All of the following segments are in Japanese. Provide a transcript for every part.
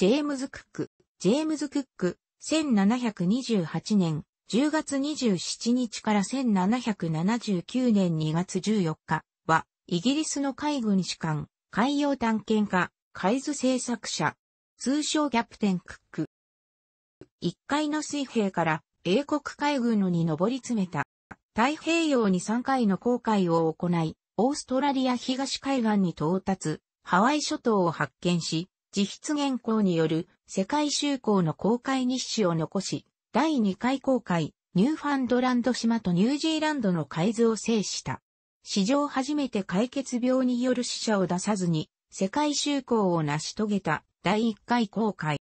ジェームズ・クック、ジェームズ・クック、1728年10月27日から1779年2月14日は、イギリスの海軍士官、海洋探検家、海図製作者、通称キャプテン・クック。1階の水平から英国海軍のに上り詰めた。太平洋に3回の航海を行い、オーストラリア東海岸に到達、ハワイ諸島を発見し、自筆原稿による世界修行の公開日誌を残し、第2回公開、ニューファンドランド島とニュージーランドの海図を制した。史上初めて解決病による死者を出さずに、世界修行を成し遂げた第1回公開。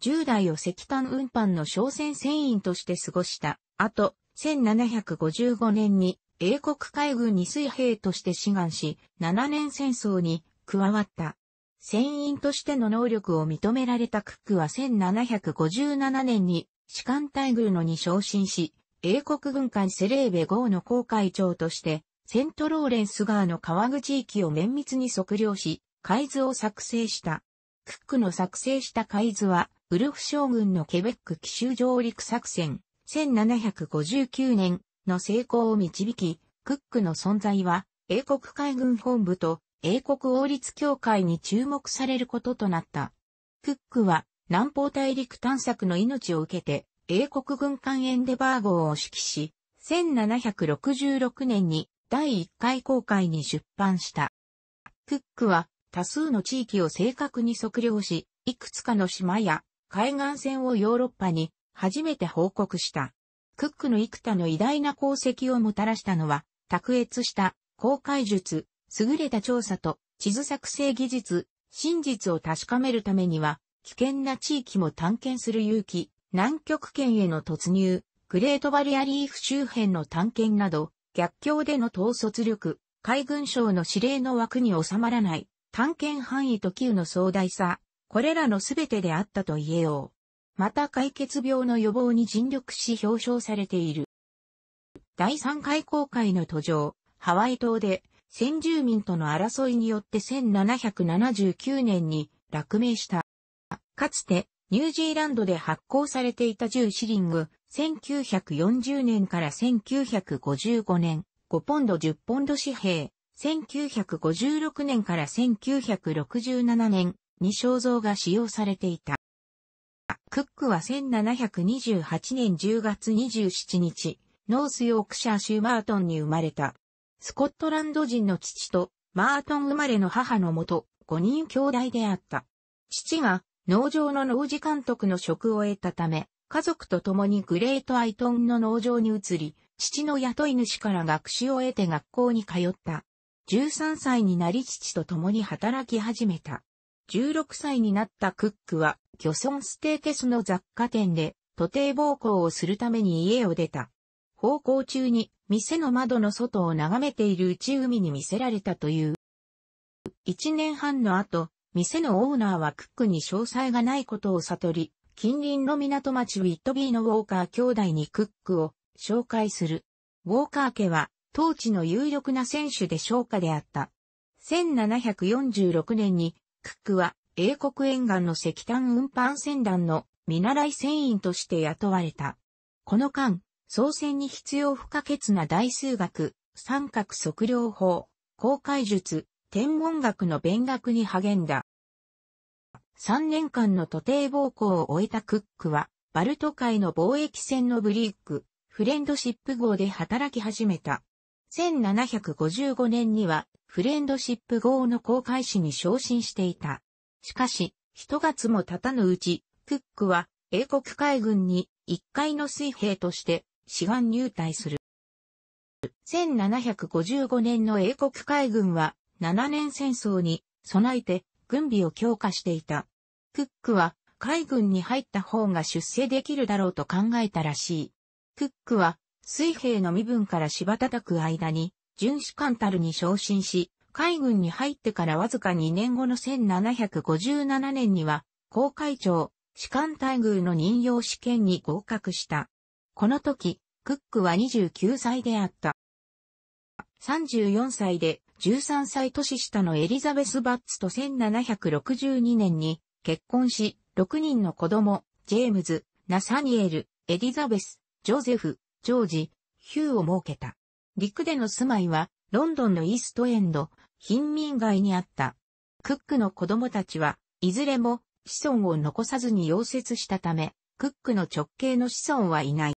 10代を石炭運搬の商船船員として過ごしたあと、1755年に英国海軍に水兵として志願し、7年戦争に加わった。船員としての能力を認められたクックは1757年に士官待遇のに昇進し、英国軍艦セレーベ号の航海長として、セントローレンス川の川口域を綿密に測量し、海図を作成した。クックの作成した海図は、ウルフ将軍のケベック奇襲上陸作戦、1759年の成功を導き、クックの存在は、英国海軍本部と英国王立協会に注目されることとなった。クックは南方大陸探索の命を受けて英国軍艦エンデバー号を指揮し、1766年に第1回公開に出版した。クックは多数の地域を正確に測量し、いくつかの島や海岸線をヨーロッパに初めて報告した。クックの幾多の偉大な功績をもたらしたのは、卓越した航海術、優れた調査と地図作成技術、真実を確かめるためには、危険な地域も探検する勇気、南極圏への突入、グレートバリアリーフ周辺の探検など、逆境での統率力、海軍省の指令の枠に収まらない、探検範囲と級の壮大さ、これらの全てであったと言えよう。また解決病の予防に尽力し表彰されている。第3回公開の途上、ハワイ島で先住民との争いによって1779年に落命した。かつて、ニュージーランドで発行されていた10シリング、1940年から1955年、5ポンド10ポンド紙幣、1956年から1967年に肖像が使用されていた。クックは1728年10月27日、ノースヨークシャー・シューマートンに生まれた。スコットランド人の父とマートン生まれの母のもと、5人兄弟であった。父が農場の農事監督の職を得たため、家族と共にグレートアイトンの農場に移り、父の雇い主から学習を得て学校に通った。13歳になり父と共に働き始めた。16歳になったクックは、漁村ステーケスの雑貨店で、徒弟暴行をするために家を出た。奉公中に店の窓の外を眺めている内海に見せられたという。一年半の後、店のオーナーはクックに詳細がないことを悟り、近隣の港町ウィットビーのウォーカー兄弟にクックを紹介する。ウォーカー家は当地の有力な選手で商家であった。1746年にクックは英国沿岸の石炭運搬船団の見習い船員として雇われた。この間、総選に必要不可欠な大数学、三角測量法、公開術、天文学の勉学に励んだ。3年間の徒弟暴行を終えたクックは、バルト海の貿易船のブリーク、フレンドシップ号で働き始めた。1755年には、フレンドシップ号の航海士に昇進していた。しかし、一月も経たぬうち、クックは英国海軍に一回の水兵として志願入隊する。1755年の英国海軍は7年戦争に備えて軍備を強化していた。クックは海軍に入った方が出世できるだろうと考えたらしい。クックは水兵の身分から芝叩く間に巡視官たるに昇進し、海軍に入ってからわずか2年後の1757年には、航海長、士官待遇の任用試験に合格した。この時、クックは29歳であった。34歳で13歳年下のエリザベス・バッツと1762年に結婚し、6人の子供、ジェームズ、ナサニエル、エリザベス、ジョゼフ、ジョージ、ヒューを設けた。陸での住まいは、ロンドンのイーストエンド、貧民街にあった。クックの子供たちは、いずれも子孫を残さずに溶接したため、クックの直系の子孫はいない。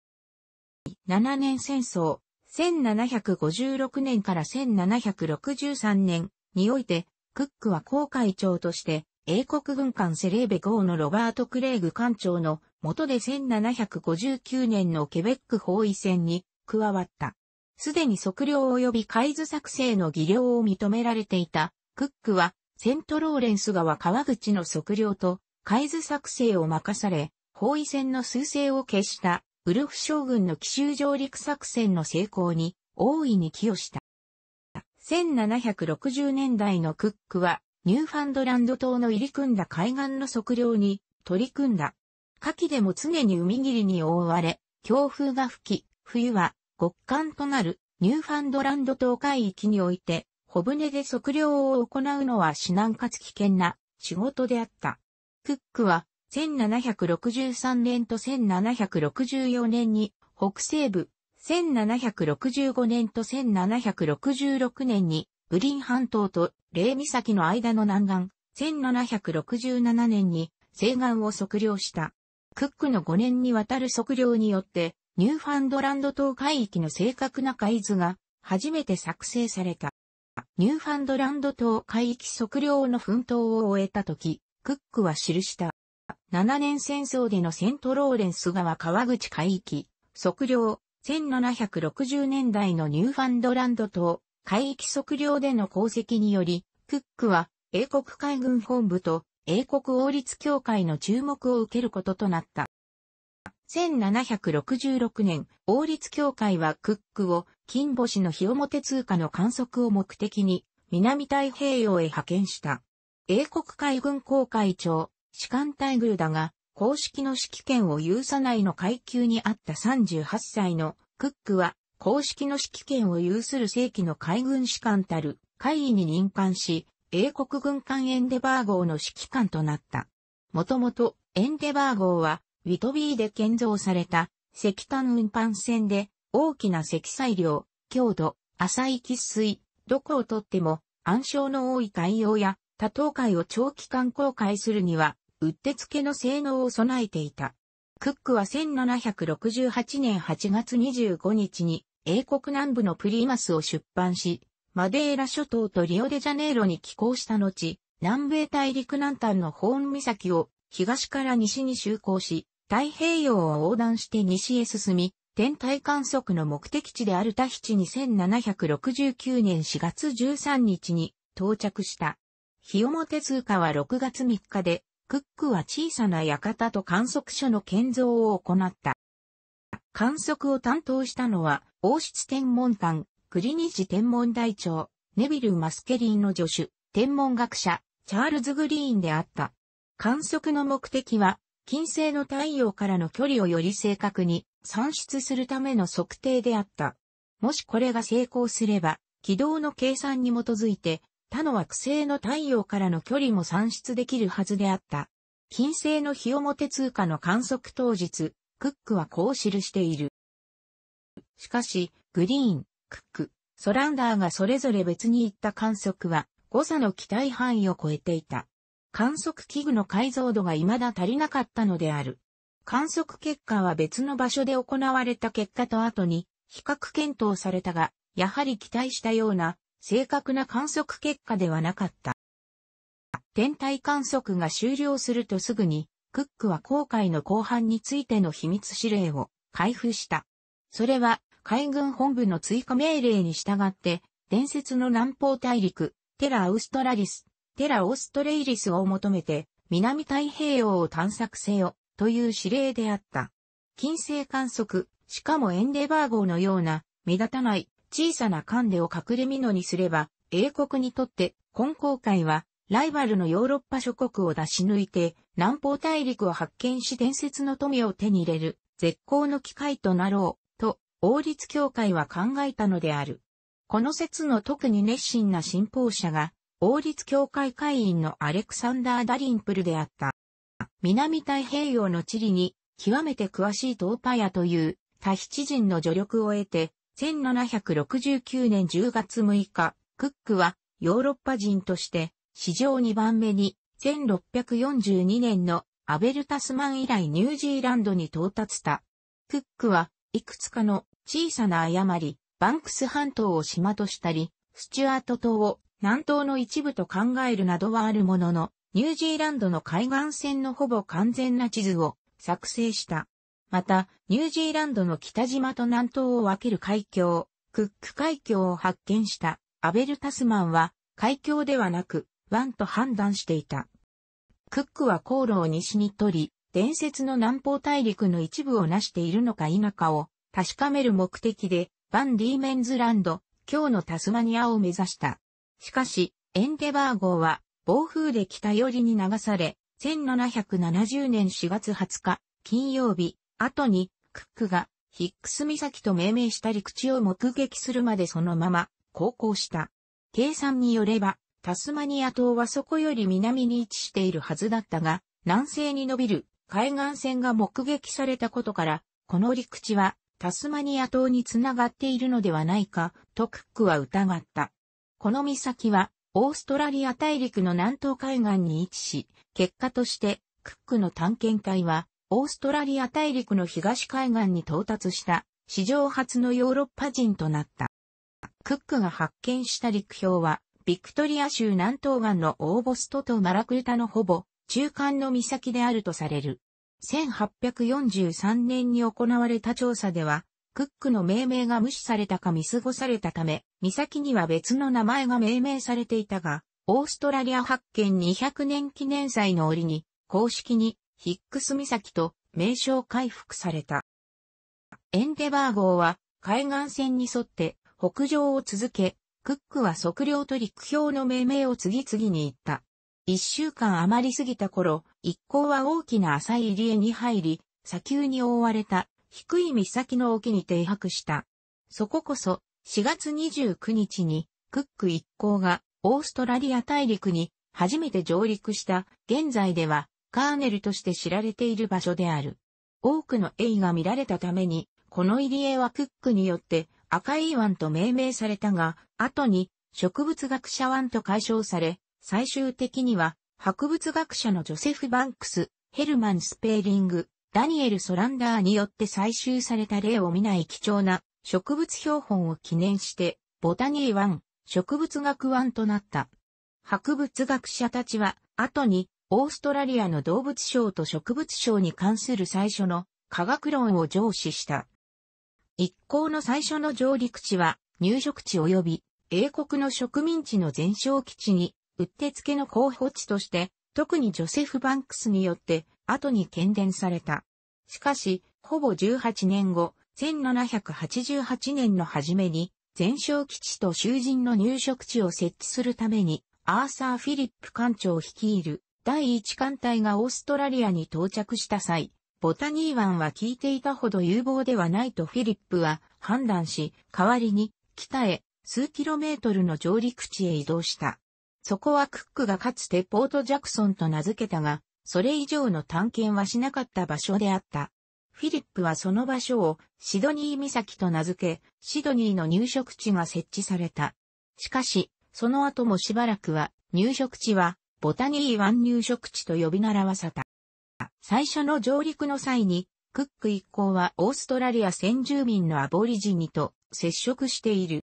7年戦争、1756年から1763年において、クックは航海長として、英国軍艦セレーベ号のロバート・クレイグ艦長の元で1759年のケベック包囲戦に加わった。すでに測量及び海図作成の技量を認められていた、クックは、セントローレンス川川口の測量と海図作成を任され、包囲戦の数勢を消したウルフ将軍の奇襲上陸作戦の成功に大いに寄与した。1760年代のクックは、ニューファンドランド島の入り組んだ海岸の測量に取り組んだ。夏季でも常に海霧に覆われ、強風が吹き、冬は極寒となるニューファンドランド島海域において、小舟で測量を行うのは至難かつ危険な仕事であった。クックは1763年と1764年に北西部、1765年と1766年にブリン半島と霊岬の間の南岸、1767年に西岸を測量した。クックの5年にわたる測量によって、ニューファンドランド島海域の正確な海図が初めて作成された。ニューファンドランド島海域測量の奮闘を終えた時、クックは記した。7年戦争でのセントローレンス川川口海域、測量、1760年代のニューファンドランド島、海域測量での功績により、クックは英国海軍本部と英国王立協会の注目を受けることとなった。1766年、王立協会はクックを金星の日表通貨の観測を目的に南太平洋へ派遣した。英国海軍航海庁士官待遇だが、公式の指揮権を有さないの階級にあった38歳のクックは、公式の指揮権を有する正規の海軍士官たる会議に任官し、英国軍艦エンデバー号の指揮官となった。もともと、エンデバー号は、ウィトビーで建造された石炭運搬船で、大きな積載量、強度、浅い喫水、どこをとっても、暗礁の多い海洋や多島海を長期間航海するには、うってつけの性能を備えていた。クックは1768年8月25日に英国南部のプリーマスを出版し、マデーラ諸島とリオデジャネイロに寄港した後、南米大陸南端のホーン岬を東から西に就航し、太平洋を横断して西へ進み、天体観測の目的地であるタヒチに1769年4月13日に到着した。日表通過は6月3日でクックは小さな館と観測所の建造を行った。観測を担当したのは、王室天文館、リッジ天文台長、ネビル・マスケリンの助手、天文学者、チャールズ・グリーンであった。観測の目的は、金星の太陽からの距離をより正確に算出するための測定であった。もしこれが成功すれば、軌道の計算に基づいて他の惑星の太陽からの距離も算出できるはずであった。金星の日表通過の観測当日、クックはこう記している。しかし、グリーン、クック、ソランダーがそれぞれ別に行った観測は、誤差の期待範囲を超えていた。観測器具の解像度が未だ足りなかったのである。観測結果は別の場所で行われた結果と後に比較検討されたが、やはり期待したような正確な観測結果ではなかった。天体観測が終了するとすぐに、クックは航海の後半についての秘密指令を開封した。それは海軍本部の追加命令に従って、伝説の南方大陸、テラ・アウストラリス、テラ・オストレイリスを求めて、南太平洋を探索せよ、という指令であった。近世観測、しかもエンデバー号のような、目立たない、小さなカンデを隠れ蓑にすれば、英国にとって今航海はライバルのヨーロッパ諸国を出し抜いて南方大陸を発見し伝説の富を手に入れる絶好の機会となろうと王立協会は考えたのである。この説の特に熱心な信奉者が王立協会会員のアレクサンダー・ダリンプルであった。南太平洋の地理に極めて詳しいトーパヤというタヒチ人の助力を得て1769年10月6日、クックはヨーロッパ人として史上2番目に1642年のアベルタスマン以来ニュージーランドに到達した。クックはいくつかの小さな誤り、バンクス半島を島としたり、スチュアート島を南東の一部と考えるなどはあるものの、ニュージーランドの海岸線のほぼ完全な地図を作成した。また、ニュージーランドの北島と南東を分ける海峡、クック海峡を発見したアベル・タスマンは海峡ではなく湾と判断していた。クックは航路を西に取り、伝説の南方大陸の一部を成しているのか否かを確かめる目的で、バン・ディーメンズランド、今日のタスマニアを目指した。しかし、エンデバー号は暴風で北寄りに流され、1770年4月20日、金曜日、後に、クックが、ヒックス岬と命名した陸地を目撃するまでそのまま、航行した。計算によれば、タスマニア島はそこより南に位置しているはずだったが、南西に伸びる海岸線が目撃されたことから、この陸地はタスマニア島につながっているのではないか、とクックは疑った。この岬は、オーストラリア大陸の南東海岸に位置し、結果として、クックの探検隊は、オーストラリア大陸の東海岸に到達した史上初のヨーロッパ人となった。クックが発見した陸氷は、ビクトリア州南東岸のオーボストとマラクルタのほぼ中間の岬であるとされる。1843年に行われた調査では、クックの命名が無視されたか見過ごされたため、岬には別の名前が命名されていたが、オーストラリア発見200年記念祭の折に、公式にヒックス岬と名称回復された。エンデバー号は海岸線に沿って北上を続け、クックは測量と陸標の命名を次々に行った。一週間余り過ぎた頃、一行は大きな浅い入り江に入り、砂丘に覆われた低い岬の沖に停泊した。そここそ4月29日にクック一行がオーストラリア大陸に初めて上陸した現在ではカーネルとして知られている場所である。多くのエイが見られたために、この入り江はクックによって赤い湾と命名されたが、後に植物学者湾と解消され、最終的には博物学者のジョセフ・バンクス、ヘルマン・スペーリング、ダニエル・ソランダーによって採集された例を見ない貴重な植物標本を記念して、ボタニー湾、植物学湾となった。博物学者たちは、後にオーストラリアの動物省と植物省に関する最初の科学論を上司した。一行の最初の上陸地は入植地及び英国の植民地の全焼基地にうってつけの候補地として、特にジョセフ・バンクスによって後に喧伝された。しかし、ほぼ18年後、1788年の初めに、全焼基地と囚人の入植地を設置するために、アーサー・フィリップ艦長を率いる第1艦隊がオーストラリアに到着した際、ボタニー湾は聞いていたほど有望ではないとフィリップは判断し、代わりに北へ数キロメートルの上陸地へ移動した。そこはクックがかつてポートジャクソンと名付けたが、それ以上の探検はしなかった場所であった。フィリップはその場所をシドニー岬と名付け、シドニーの入植地が設置された。しかし、その後もしばらくは入植地はボタニー湾入植地と呼び習わさた。最初の上陸の際に、クック一行はオーストラリア先住民のアボリジニと接触している。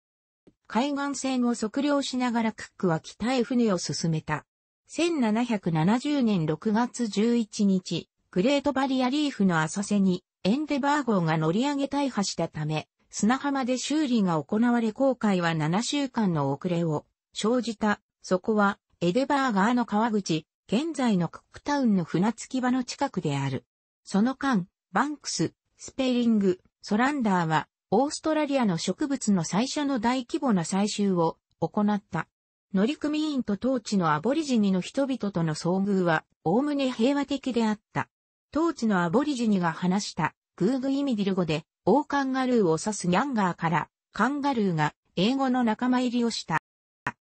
海岸線を測量しながらクックは北へ船を進めた。1770年6月11日、グレートバリアリーフの浅瀬にエンデバー号が乗り上げ大破したため、砂浜で修理が行われ航海は7週間の遅れを生じた。そこはエデバー川の川口、現在のクックタウンの船着き場の近くである。その間、バンクス、スペリング、ソランダーは、オーストラリアの植物の最初の大規模な採集を行った。乗組員と当地のアボリジニの人々との遭遇は、おおむね平和的であった。当地のアボリジニが話したグーグイミディル語で、オーカンガルーを指すニャンガーから、カンガルーが英語の仲間入りをした。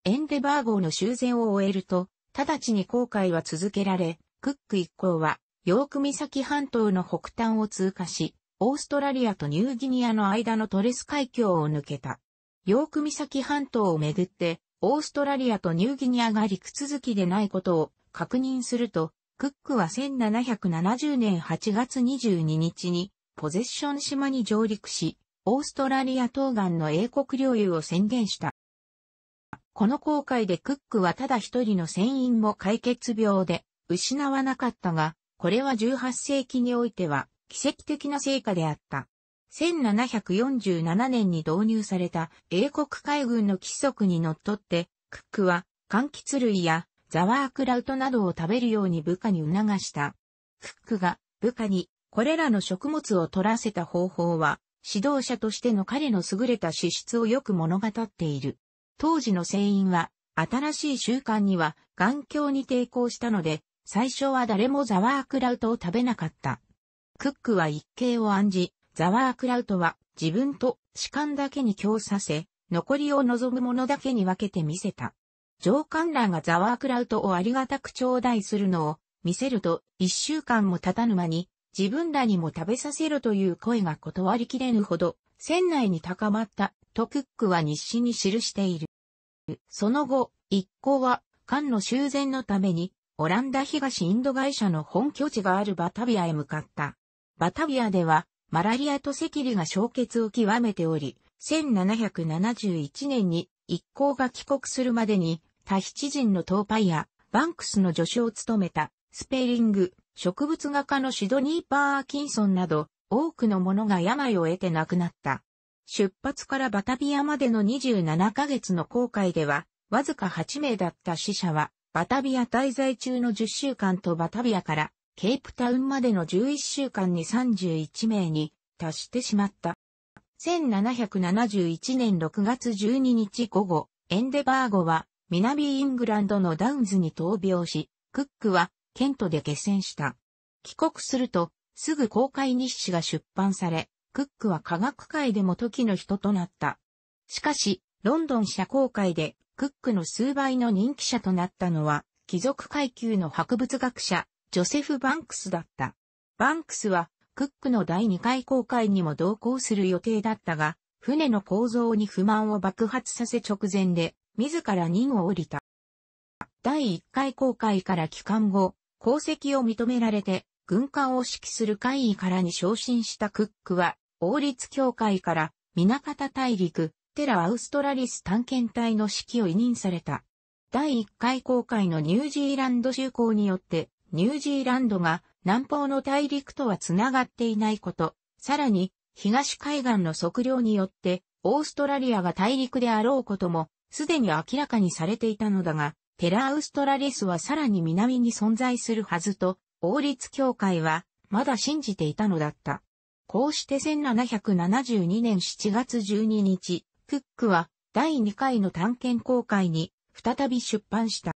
エンデバー号の修繕を終えると、直ちに航海は続けられ、クック一行は、ヨーク岬半島の北端を通過し、オーストラリアとニューギニアの間のトレス海峡を抜けた。ヨーク岬半島をめぐって、オーストラリアとニューギニアが陸続きでないことを確認すると、クックは1770年8月22日に、ポゼッション島に上陸し、オーストラリア東岸の英国領有を宣言した。この航海でクックはただ一人の船員も解決病で失わなかったが、これは18世紀においては奇跡的な成果であった。1747年に導入された英国海軍の規則にのっとって、クックは柑橘類やザワークラウトなどを食べるように部下に促した。クックが部下にこれらの食物を取らせた方法は指導者としての彼の優れた資質をよく物語っている。当時の船員は、新しい習慣には、眼鏡に抵抗したので、最初は誰もザワークラウトを食べなかった。クックは一計を案じ、ザワークラウトは自分と士官だけに供させ、残りを望む者だけに分けて見せた。上官らがザワークラウトをありがたく頂戴するのを見せると、一週間も経たぬ間に、自分らにも食べさせろという声が断りきれぬほど船内に高まった、とクックは日誌に記している。その後、一行は、艦の修繕のために、オランダ東インド会社の本拠地があるバタビアへ向かった。バタビアでは、マラリアと赤痢が消血を極めており、1771年に一行が帰国するまでに、タヒチ人のトーパイア、バンクスの助手を務めた、スペリング、植物画家のシドニー・パーキンソンなど、多くの者が病を得て亡くなった。出発からバタビアまでの27ヶ月の航海では、わずか8名だった死者は、バタビア滞在中の10週間とバタビアからケープタウンまでの11週間に31名に達してしまった。1771年6月12日午後、エンデバーゴは南イングランドのダウンズに闘病し、クックはケントで下船した。帰国するとすぐ公開日誌が出版され、クックは科学界でも時の人となった。しかし、ロンドン社交界で、クックの数倍の人気者となったのは、貴族階級の博物学者、ジョセフ・バンクスだった。バンクスは、クックの第2回公開にも同行する予定だったが、船の構造に不満を爆発させ直前で、自ら任を降りた。第1回公開から帰還後、功績を認められて、軍艦を指揮する会議からに昇進したクックは、王立協会から、港方大陸、テラ・アウストラリス探検隊の指揮を委任された。第1回公開のニュージーランド就航によって、ニュージーランドが南方の大陸とはつながっていないこと、さらに東海岸の測量によって、オーストラリアが大陸であろうことも、すでに明らかにされていたのだが、テラ・アウストラリスはさらに南に存在するはずと王立協会は、まだ信じていたのだった。こうして1772年7月12日、クックは第2回の探検公開に再び出版した。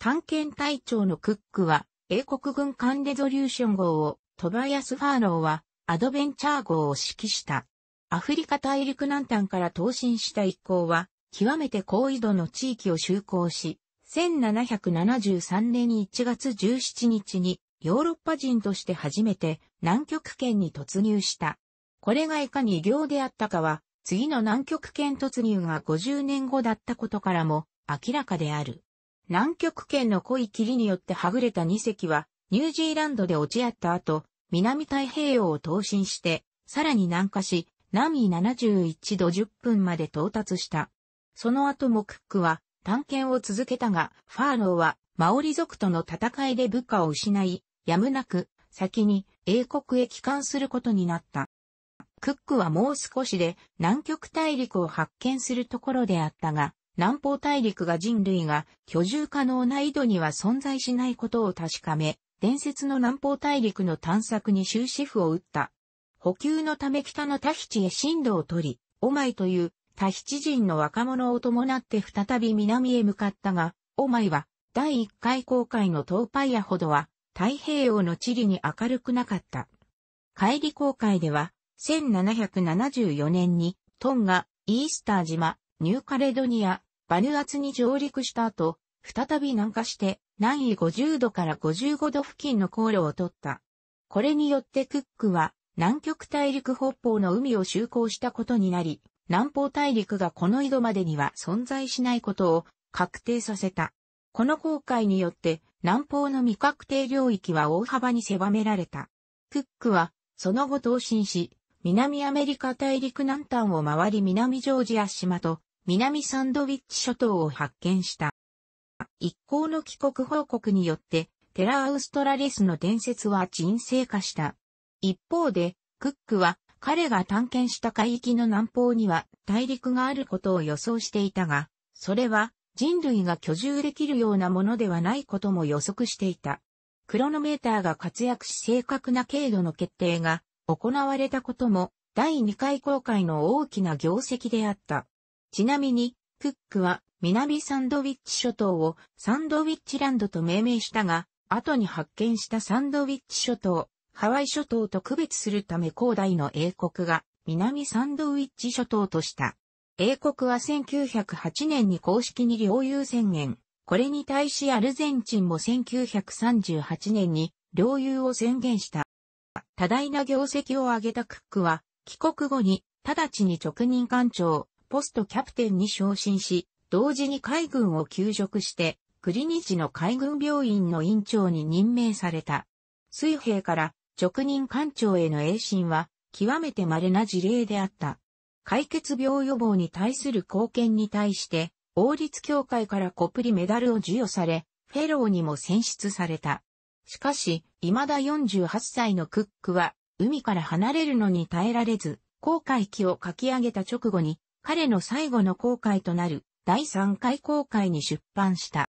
探検隊長のクックは、英国軍艦レゾリューション号を、トバヤス・ファーローは、アドベンチャー号を指揮した。アフリカ大陸南端から投進した一行は、極めて高緯度の地域を就航し、1773年1月17日にヨーロッパ人として初めて南極圏に突入した。これがいかに異業であったかは、次の南極圏突入が50年後だったことからも明らかである。南極圏の濃い霧によってはぐれた2隻は、ニュージーランドで落ち合った後、南太平洋を投進して、さらに南下し、南緯71度10分まで到達した。その後もクックは探検を続けたが、ファーローはマオリ族との戦いで部下を失い、やむなく、先に英国へ帰還することになった。クックはもう少しで南極大陸を発見するところであったが、南方大陸が人類が居住可能な井戸には存在しないことを確かめ、伝説の南方大陸の探索に終止符を打った。補給のため北のタヒチへ進路を取り、オマイというタヒチ人の若者を伴って再び南へ向かったが、オマイは第1回航海のトーパイアほどは太平洋の地理に明るくなかった。帰り航海では、1774年に、トンガ、イースター島、ニューカレドニア、バヌアツに上陸した後、再び南下して、南緯50度から55度付近の航路を取った。これによってクックは、南極大陸北方の海を就航したことになり、南方大陸がこの井戸までには存在しないことを確定させた。この航海によって、南方の未確定領域は大幅に狭められた。クックは、その後投進し、南アメリカ大陸南端を回り南ジョージア島と南サンドウィッチ諸島を発見した。一行の帰国報告によって、テラ・アウストラリスの伝説は沈静化した。一方で、クックは彼が探検した海域の南方には大陸があることを予想していたが、それは人類が居住できるようなものではないことも予測していた。クロノメーターが活躍し正確な経度の決定が行われたことも第2回公開の大きな業績であった。ちなみに、クックは南サンドウィッチ諸島をサンドウィッチランドと命名したが、後に発見したサンドウィッチ諸島、ハワイ諸島と区別するため広大の英国が南サンドウィッチ諸島とした。英国は1908年に公式に領有宣言。これに対しアルゼンチンも1938年に領有を宣言した。多大な業績を挙げたクックは、帰国後に直ちに直任艦長、ポストキャプテンに昇進し、同時に海軍を休職して、クリニチの海軍病院の院長に任命された。水兵から直任艦長への栄進は、極めて稀な事例であった。解決病予防に対する貢献に対して、王立協会からコプリメダルを授与され、フェローにも選出された。しかし、未だ48歳のクックは、海から離れるのに耐えられず、航海機を書き上げた直後に、彼の最後の航海となる第3回航海に出版した。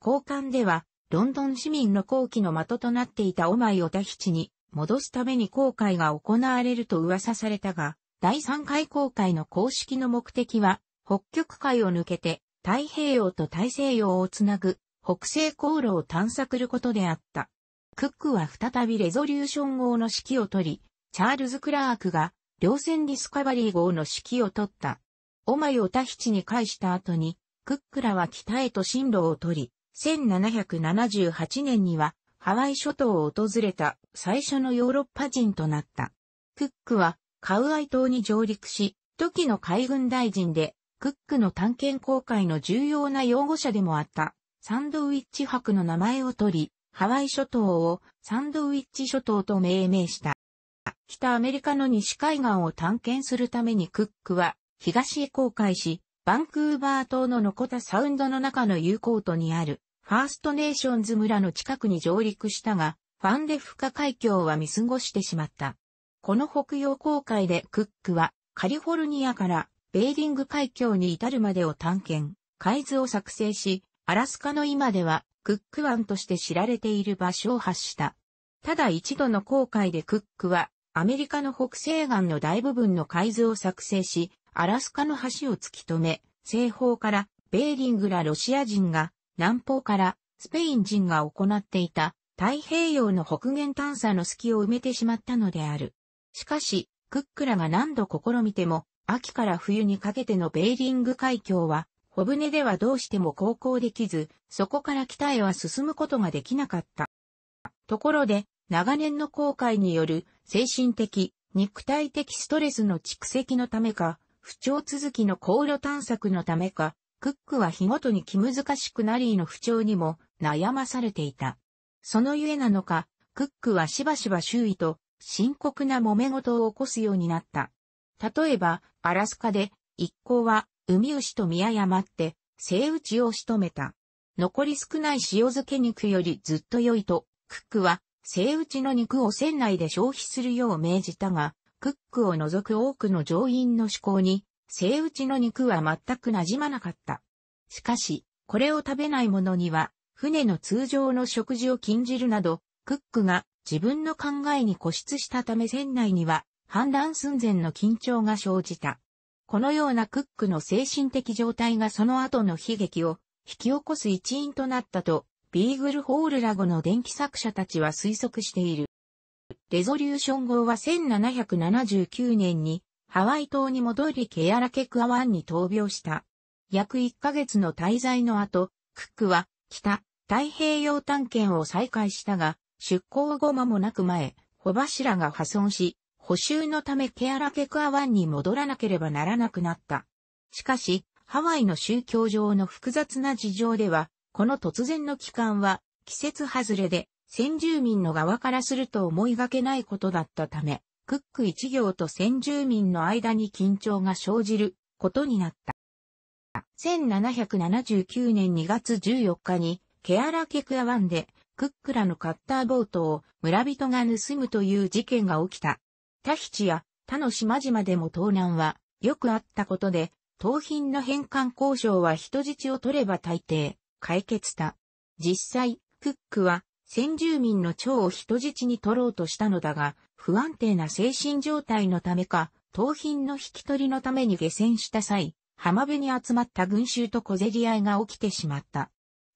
交換では、ロンドン市民の後期の的となっていたオマイ・オタヒチに戻すために航海が行われると噂されたが、第3回航海の公式の目的は、北極海を抜けて太平洋と大西洋をつなぐ北西航路を探索ることであった。クックは再びレゾリューション号の指揮を取り、チャールズ・クラークが両船ディスカバリー号の指揮を取った。オマヨタヒチに返した後に、クックらは北へと進路を取り、1778年にはハワイ諸島を訪れた最初のヨーロッパ人となった。クックはカウアイ島に上陸し、時の海軍大臣で、クックの探検公海の重要な擁護者でもあった、サンドウィッチ博の名前を取り、ハワイ諸島をサンドウィッチ諸島と命名した。北アメリカの西海岸を探検するためにクックは東へ航海し、バンクーバー島のノコタサウンドの中の有効都にあるファーストネーションズ村の近くに上陸したが、ファンデフカ海峡は見過ごしてしまった。この北洋航海でクックはカリフォルニアからベーリング海峡に至るまでを探検、海図を作成し、アラスカの今ではクック湾として知られている場所を発した。ただ一度の航海でクックはアメリカの北西岸の大部分の海図を作成し、アラスカの橋を突き止め、西方からベーリングらロシア人が、南方からスペイン人が行っていた太平洋の北限探査の隙を埋めてしまったのである。しかし、クックらが何度試みても、秋から冬にかけてのベーリング海峡は、小舟ではどうしても航行できず、そこから北へは進むことができなかった。ところで、長年の航海による精神的、肉体的ストレスの蓄積のためか、不調続きの航路探索のためか、クックは日ごとに気難しくなりの不調にも悩まされていた。そのゆえなのか、クックはしばしば周囲と深刻な揉め事を起こすようになった。例えば、アラスカで、一行は、海牛と見誤って、生打ちを仕留めた。残り少ない塩漬け肉よりずっと良いと、クックは、生打ちの肉を船内で消費するよう命じたが、クックを除く多くの乗員の思考に、生打ちの肉は全く馴染まなかった。しかし、これを食べない者には、船の通常の食事を禁じるなど、クックが自分の考えに固執したため船内には反乱寸前の緊張が生じた。このようなクックの精神的状態がその後の悲劇を引き起こす一因となったと、ビーグルホールラゴの電気作者たちは推測している。レゾリューション号は1779年にハワイ島に戻りケアラケクア湾に闘病した。約1ヶ月の滞在の後、クックは北太平洋探検を再開したが、出港後間もなく前、帆柱が破損し、補修のためケアラケクア湾に戻らなければならなくなった。しかし、ハワイの宗教上の複雑な事情では、この突然の期間は季節外れで、先住民の側からすると思いがけないことだったため、クック一行と先住民の間に緊張が生じることになった。1779年2月14日にケアラケクア湾でクックらのカッターボートを村人が盗むという事件が起きた。タヒチや他の島々でも盗難はよくあったことで、盗品の返還交渉は人質を取れば大抵解決した。実際、クックは先住民の蝶を人質に取ろうとしたのだが、不安定な精神状態のためか、盗品の引き取りのために下船した際、浜辺に集まった群衆と小競り合いが起きてしまった。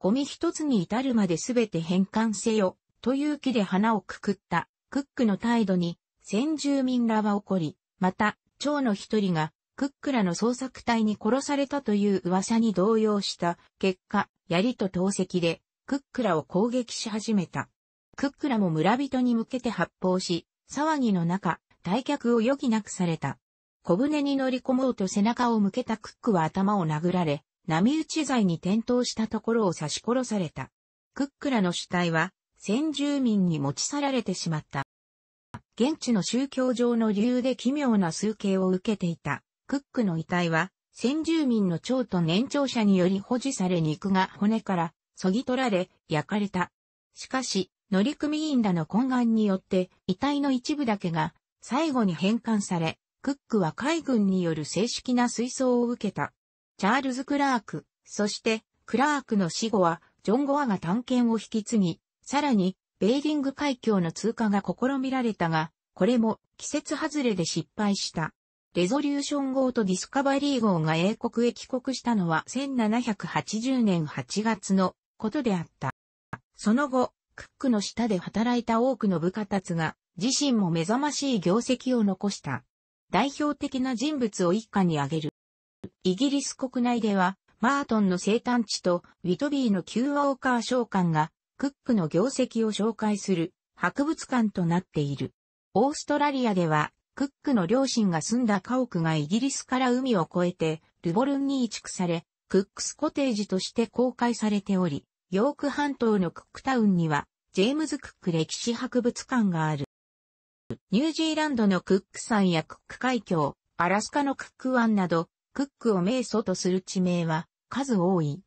ゴミ一つに至るまで全て返還せよ、という気で花をくくった、クックの態度に、先住民らは怒り、また、長の一人が、クックらの捜索隊に殺されたという噂に動揺した結果、槍と投石で、クックらを攻撃し始めた。クックらも村人に向けて発砲し、騒ぎの中、退却を余儀なくされた。小舟に乗り込もうと背中を向けたクックは頭を殴られ、波打ち材に転倒したところを刺し殺された。クックらの主体は、先住民に持ち去られてしまった。現地の宗教上の理由で奇妙な数形を受けていた。クックの遺体は、先住民の長と年長者により保持され肉が骨からそぎ取られ、焼かれた。しかし、乗組員らの懇願によって遺体の一部だけが最後に返還され、クックは海軍による正式な水槽を受けた。チャールズ・クラーク、そして、クラークの死後は、ジョン・ゴアが探検を引き継ぎ、さらに、ベーリング海峡の通過が試みられたが、これも季節外れで失敗した。レゾリューション号とディスカバリー号が英国へ帰国したのは1780年8月のことであった。その後、クックの下で働いた多くの部下たちが自身も目覚ましい業績を残した。代表的な人物を一家に挙げる。イギリス国内では、マートンの生誕地とウィトビーの旧ューウォーカー商館が、クックの業績を紹介する博物館となっている。オーストラリアでは、クックの両親が住んだ家屋がイギリスから海を越えて、ルボルンに移築され、クックスコテージとして公開されており、ヨーク半島のクックタウンには、ジェームズ・クック歴史博物館がある。ニュージーランドのクック山やクック海峡、アラスカのクック湾など、クックを名祖とする地名は数多い。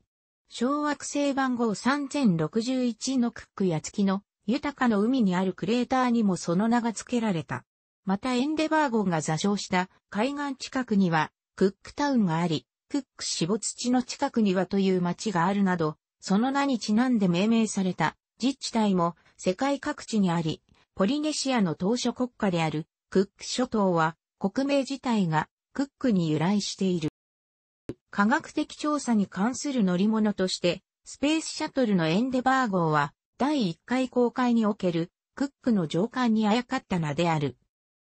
小惑星番号3061のクックや月の豊かの海にあるクレーターにもその名が付けられた。またエンデバー号が座礁した海岸近くにはクックタウンがあり、クック死没地の近くにはという町があるなど、その名にちなんで命名された自治体も世界各地にあり、ポリネシアの当初国家であるクック諸島は国名自体がクックに由来している。科学的調査に関する乗り物として、スペースシャトルのエンデバー号は、第1回公開における、クックの上官にあやかった名である。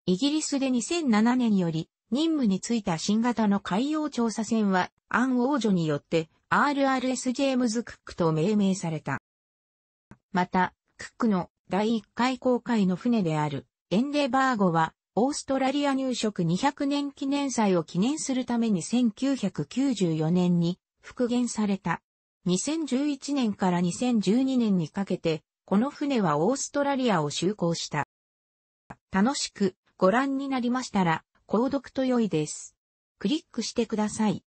イギリスで2007年より、任務に就いた新型の海洋調査船は、アン王女によって、RRS ジェームズ・クックと命名された。また、クックの第1回公開の船である、エンデバー号は、オーストラリア入植200年記念祭を記念するために1994年に復元された。2011年から2012年にかけて、この船はオーストラリアを就航した。楽しくご覧になりましたら、購読と良いです。クリックしてください。